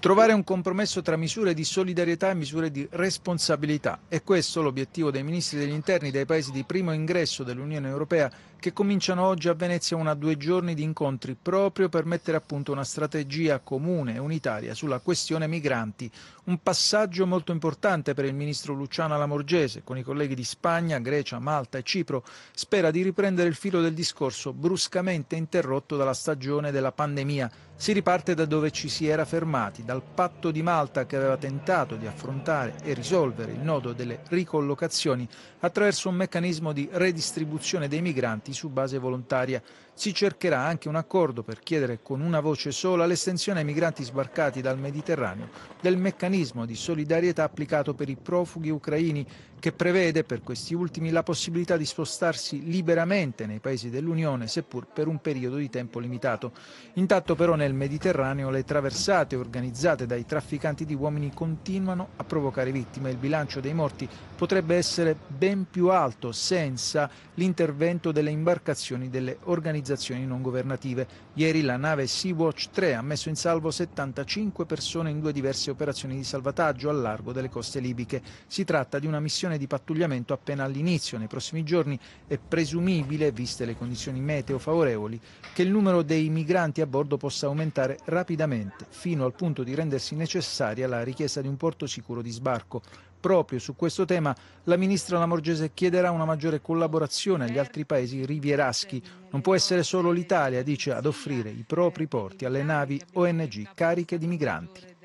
Trovare un compromesso tra misure di solidarietà e misure di responsabilità. È questo l'obiettivo dei ministri degli interni dei paesi di primo ingresso dell'Unione Europea che cominciano oggi a Venezia una due giorni di incontri proprio per mettere a punto una strategia comune e unitaria sulla questione migranti. Un passaggio molto importante per il ministro Luciano Lamorgese, con i colleghi di Spagna, Grecia, Malta e Cipro, spera di riprendere il filo del discorso bruscamente interrotto dalla stagione della pandemia. Si riparte da dove ci si era fermati, dal patto di Malta che aveva tentato di affrontare e risolvere il nodo delle ricollocazioni attraverso un meccanismo di redistribuzione dei migranti impiegati su base volontaria. Si cercherà anche un accordo per chiedere con una voce sola l'estensione ai migranti sbarcati dal Mediterraneo del meccanismo di solidarietà applicato per i profughi ucraini, che prevede per questi ultimi la possibilità di spostarsi liberamente nei paesi dell'Unione, seppur per un periodo di tempo limitato. Intanto però nel Mediterraneo le traversate organizzate dai trafficanti di uomini continuano a provocare vittime. Il bilancio dei morti potrebbe essere ben più alto senza l'intervento delle imbarcazioni delle organizzazioni non governative. Ieri la nave Sea-Watch 3 ha messo in salvo 75 persone in due diverse operazioni di salvataggio al largo delle coste libiche. Si tratta di una missione di pattugliamento appena all'inizio. Nei prossimi giorni è presumibile, viste le condizioni meteo favorevoli, che il numero dei migranti a bordo possa aumentare rapidamente, fino al punto di rendersi necessaria la richiesta di un porto sicuro di sbarco. Proprio su questo tema la ministra Lamorgese chiederà una maggiore collaborazione agli altri paesi rivieraschi. Non può essere solo l'Italia, dice, ad offrire i propri porti alle navi ONG cariche di migranti.